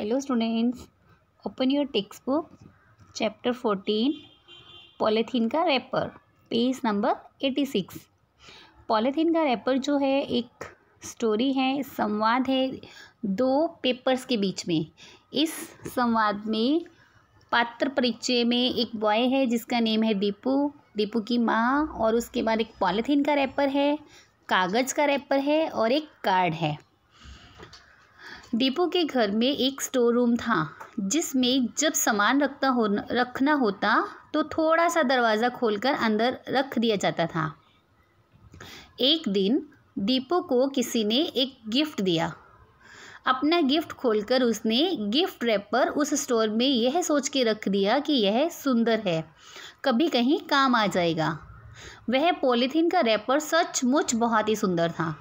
hello students open your text book chapter fourteen polythene का wrapper page number eighty six polythene का wrapper जो है एक story है संवाद है दो पेपर्स के बीच में इस संवाद में पात्र परिचय में एक बॉय है जिसका नेम है दीपू दीपू की माँ और उसके बाद एक पॉलीथीन का रैपर है कागज़ का रैपर है और एक कार्ड है दीपू के घर में एक स्टोर रूम था जिसमें जब सामान रखता हो रखना होता तो थोड़ा सा दरवाज़ा खोलकर अंदर रख दिया जाता था एक दिन दीपू को किसी ने एक गिफ्ट दिया अपना गिफ्ट खोलकर उसने गिफ्ट रैपर उस स्टोर में यह सोच के रख दिया कि यह सुंदर है कभी कहीं काम आ जाएगा वह पॉलीथीन का रैपर सचमुच बहुत ही सुंदर था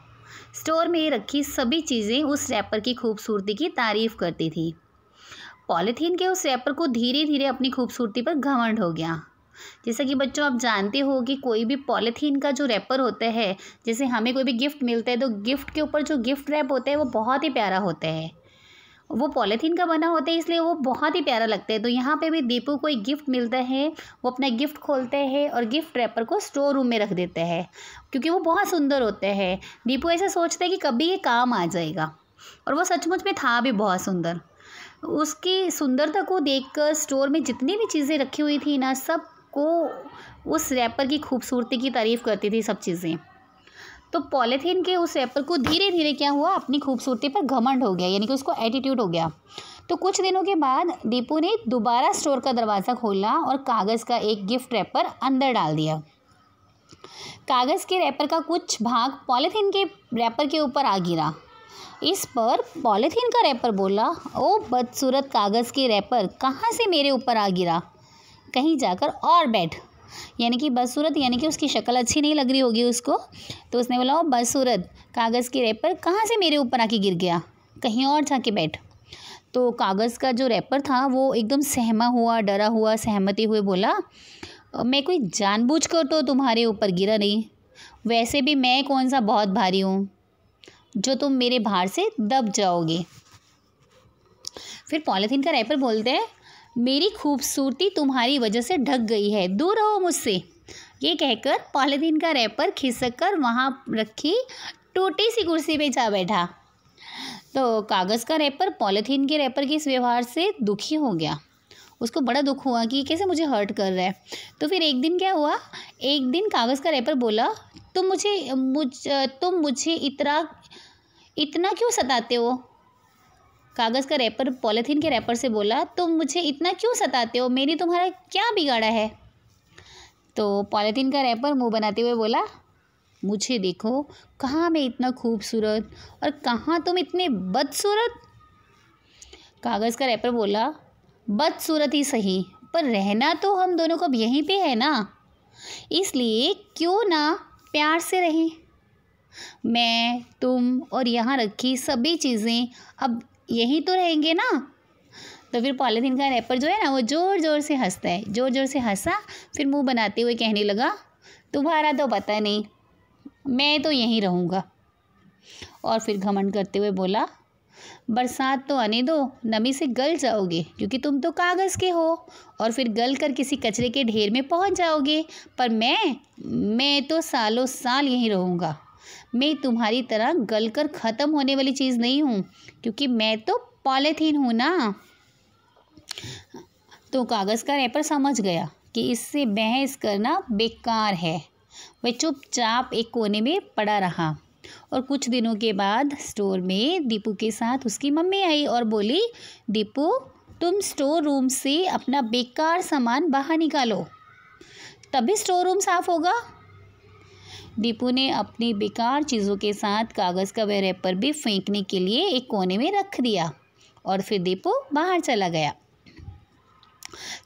स्टोर में रखी सभी चीज़ें उस रैपर की खूबसूरती की तारीफ करती थी पॉलीथीन के उस रैपर को धीरे धीरे अपनी खूबसूरती पर घमंड हो गया जैसा कि बच्चों आप जानते हो कि कोई भी पॉलीथीन का जो रैपर होता है जैसे हमें कोई भी गिफ्ट मिलता है तो गिफ्ट के ऊपर जो गिफ्ट रैप होता है वो बहुत ही प्यारा होता है वो पॉलीथीन का बना होता है इसलिए वो बहुत ही प्यारा लगता है तो यहाँ पे भी दीपू को एक गिफ्ट मिलता है वो अपना गिफ्ट खोलता है और गिफ्ट रैपर को स्टोर रूम में रख देता है क्योंकि वो बहुत सुंदर होता है दीपू ऐसा सोचता है कि कभी ये काम आ जाएगा और वो सचमुच में था भी बहुत सुंदर उसकी सुंदरता को कर स्टोर में जितनी भी चीज़ें रखी हुई थी ना सब को उस रैपर की खूबसूरती की तारीफ़ करती थी सब चीज़ें तो पॉलीथीन के उस एप्पल को धीरे धीरे क्या हुआ अपनी खूबसूरती पर घमंड हो गया यानी कि उसको एटीट्यूड हो गया तो कुछ दिनों के बाद दीपू ने दोबारा स्टोर का दरवाज़ा खोला और कागज़ का एक गिफ्ट रैपर अंदर डाल दिया कागज़ के रैपर का कुछ भाग पॉलीथीन के रैपर के ऊपर आ गिरा इस पर पॉलीथीन का रैपर बोला ओ बदसूरत कागज़ के रैपर कहाँ से मेरे ऊपर आ गिरा कहीं जाकर और बैठ यानी कि बदसूरत यानी कि उसकी शक्ल अच्छी नहीं लग रही होगी उसको तो उसने बोला वो बदसूरत कागज़ की रेपर कहाँ से मेरे ऊपर आके गिर गया कहीं और जाके बैठ तो कागज़ का जो रैपर था वो एकदम सहमा हुआ डरा हुआ सहमते हुए बोला मैं कोई जानबूझ कर तो तुम्हारे ऊपर गिरा नहीं वैसे भी मैं कौन सा बहुत भारी हूँ जो तुम मेरे भार से दब जाओगे फिर पॉलीथीन का रैपर बोलते हैं मेरी खूबसूरती तुम्हारी वजह से ढक गई है दूर रहो मुझसे ये कहकर पॉलीथीन का रैपर खिसक कर वहाँ रखी टूटी सी कुर्सी पे जा बैठा तो कागज़ का रैपर पॉलीथीन के रैपर के इस व्यवहार से दुखी हो गया उसको बड़ा दुख हुआ कि कैसे मुझे हर्ट कर रहा है तो फिर एक दिन क्या हुआ एक दिन कागज़ का रैपर बोला तुम मुझे मुझ तुम मुझे इतना इतना क्यों सताते हो कागज़ का रैपर पॉलीथीन के रैपर से बोला तुम मुझे इतना क्यों सताते हो मेरी तुम्हारा क्या बिगाड़ा है तो पॉलीथीन का रैपर मुंह बनाते हुए बोला मुझे देखो कहाँ मैं इतना खूबसूरत और कहाँ तुम इतने बदसूरत कागज़ का रैपर बोला बदसूरत ही सही पर रहना तो हम दोनों को अब यहीं पे है ना इसलिए क्यों ना प्यार से रहें मैं तुम और यहाँ रखी सभी चीज़ें अब यहीं तो रहेंगे ना तो फिर पॉलीथीन का रैपर जो है ना वो ज़ोर ज़ोर से हंसता है ज़ोर ज़ोर से हंसा फिर मुंह बनाते हुए कहने लगा तुम्हारा तो पता नहीं मैं तो यहीं रहूँगा और फिर घमंड करते हुए बोला बरसात तो आने दो नमी से गल जाओगे क्योंकि तुम तो कागज़ के हो और फिर गल कर किसी कचरे के ढेर में पहुंच जाओगे पर मैं मैं तो सालों साल यहीं रहूँगा मैं तुम्हारी तरह गलकर ख़त्म होने वाली चीज़ नहीं हूँ क्योंकि मैं तो पॉलीथीन हूँ ना तो कागज़ का रैपर समझ गया कि इससे बहस करना बेकार है वह चुपचाप एक कोने में पड़ा रहा और कुछ दिनों के बाद स्टोर में दीपू के साथ उसकी मम्मी आई और बोली दीपू तुम स्टोर रूम से अपना बेकार सामान बाहर निकालो तभी स्टोर रूम साफ होगा दीपू ने अपनी बेकार चीज़ों के साथ कागज़ का वह रैपर भी फेंकने के लिए एक कोने में रख दिया और फिर दीपू बाहर चला गया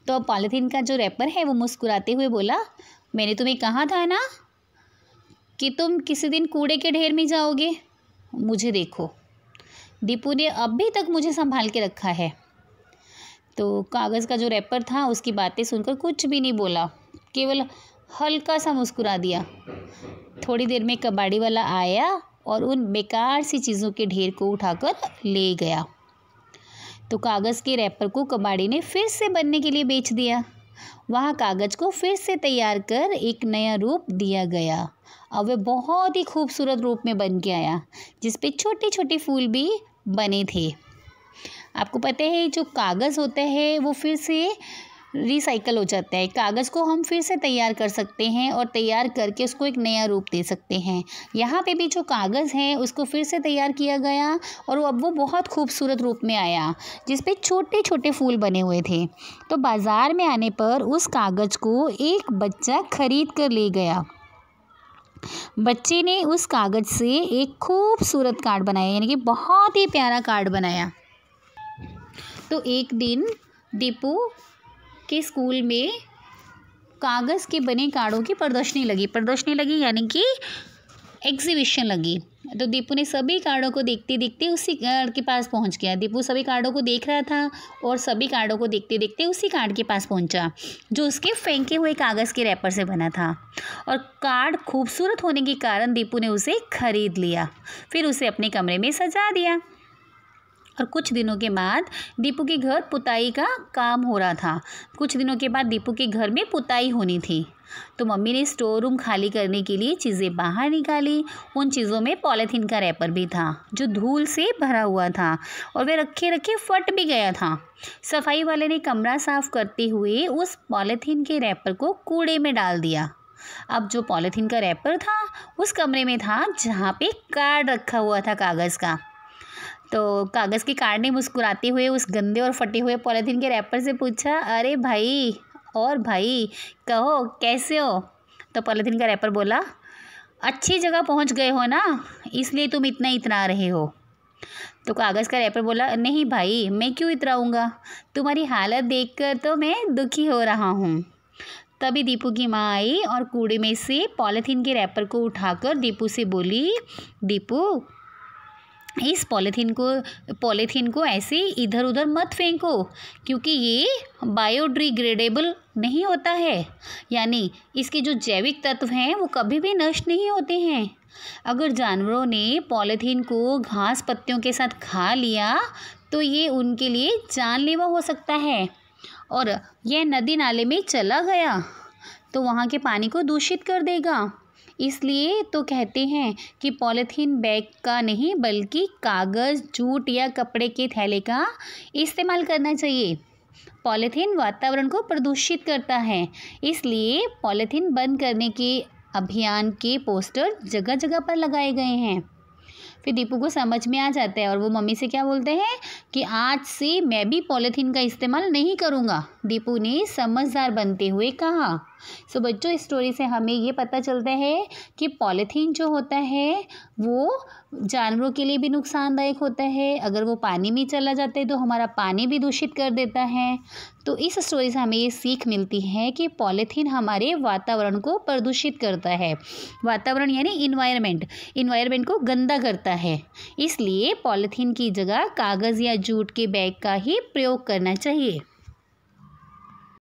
तो पॉलीथीन का जो रैपर है वो मुस्कुराते हुए बोला मैंने तुम्हें कहा था ना कि तुम किसी दिन कूड़े के ढेर में जाओगे मुझे देखो दीपू ने अभी तक मुझे संभाल के रखा है तो कागज़ का जो रैपर था उसकी बातें सुनकर कुछ भी नहीं बोला केवल हल्का सा मुस्कुरा दिया थोड़ी देर में कबाड़ी वाला आया और उन बेकार सी चीज़ों के ढेर को उठाकर ले गया तो कागज़ के रैपर को कबाड़ी ने फिर से बनने के लिए बेच दिया वहाँ कागज़ को फिर से तैयार कर एक नया रूप दिया गया और वह बहुत ही खूबसूरत रूप में बन के आया जिस पे छोटे छोटे फूल भी बने थे आपको पता है जो कागज़ होता है वो फिर से रिसाइकल हो जाता है कागज़ को हम फिर से तैयार कर सकते हैं और तैयार करके उसको एक नया रूप दे सकते हैं यहाँ पे भी जो कागज़ है उसको फिर से तैयार किया गया और वो अब वो बहुत खूबसूरत रूप में आया जिस पे छोटे छोटे फूल बने हुए थे तो बाज़ार में आने पर उस कागज़ को एक बच्चा खरीद कर ले गया बच्चे ने उस कागज़ से एक खूबसूरत कार्ड बनाया यानी कि बहुत ही प्यारा कार्ड बनाया तो एक दिन दीपू के स्कूल में कागज़ के बने कार्डों की प्रदर्शनी लगी प्रदर्शनी लगी यानी कि एग्जीबिशन लगी तो दीपू ने सभी कार्डों को देखते देखते उसी कार्ड के पास पहुंच गया दीपू सभी कार्डों को देख रहा था और सभी कार्डों को देखते देखते उसी कार्ड के पास पहुंचा जो उसके फेंके हुए कागज़ के रैपर से बना था और कार्ड खूबसूरत होने के कारण दीपू ने उसे खरीद लिया फिर उसे अपने कमरे में सजा दिया और कुछ दिनों के बाद दीपू के घर पुताई का काम हो रहा था कुछ दिनों के बाद दीपू के घर में पुताई होनी थी तो मम्मी ने स्टोर रूम खाली करने के लिए चीज़ें बाहर निकाली उन चीज़ों में पॉलीथीन का रैपर भी था जो धूल से भरा हुआ था और वे रखे रखे फट भी गया था सफाई वाले ने कमरा साफ करते हुए उस पॉलीथीन के रैपर को कूड़े में डाल दिया अब जो पॉलीथीन का रैपर था उस कमरे में था जहाँ पे कार्ड रखा हुआ था कागज़ का तो कागज़ की कार ने मुस्कुराते हुए उस गंदे और फटे हुए पॉलीथीन के रैपर से पूछा अरे भाई और भाई कहो कैसे हो तो पॉलीथीन का रैपर बोला अच्छी जगह पहुंच गए हो ना इसलिए तुम इतना इतना रहे हो तो कागज़ का रैपर बोला नहीं भाई मैं क्यों इतराऊँगा तुम्हारी हालत देखकर तो मैं दुखी हो रहा हूँ तभी दीपू की माँ आई और कूड़े में से पॉलीथीन के रैपर को उठाकर दीपू से बोली दीपू इस पॉलीथीन को पॉलीथीन को ऐसे इधर उधर मत फेंको क्योंकि ये बायोडिग्रेडेबल नहीं होता है यानी इसके जो जैविक तत्व हैं वो कभी भी नष्ट नहीं होते हैं अगर जानवरों ने पॉलीथीन को घास पत्तियों के साथ खा लिया तो ये उनके लिए जानलेवा हो सकता है और यह नदी नाले में चला गया तो वहाँ के पानी को दूषित कर देगा इसलिए तो कहते हैं कि पॉलीथीन बैग का नहीं बल्कि कागज़ जूट या कपड़े के थैले का इस्तेमाल करना चाहिए पॉलीथीन वातावरण को प्रदूषित करता है इसलिए पॉलीथीन बंद करने के अभियान के पोस्टर जगह जगह पर लगाए गए हैं फिर दीपू को समझ में आ जाता है और वो मम्मी से क्या बोलते हैं कि आज से मैं भी पॉलीथीन का इस्तेमाल नहीं करूँगा दीपू ने समझदार बनते हुए कहा सो so, बच्चों इस स्टोरी से हमें ये पता चलता है कि पॉलीथीन जो होता है वो जानवरों के लिए भी नुकसानदायक होता है अगर वो पानी में चला जाता है तो हमारा पानी भी दूषित कर देता है तो इस स्टोरी से हमें ये सीख मिलती है कि पॉलीथीन हमारे वातावरण को प्रदूषित करता है वातावरण यानी इन्वायरमेंट इन्वायरमेंट को गंदा करता है इसलिए पॉलीथीन की जगह कागज़ या जूट के बैग का ही प्रयोग करना चाहिए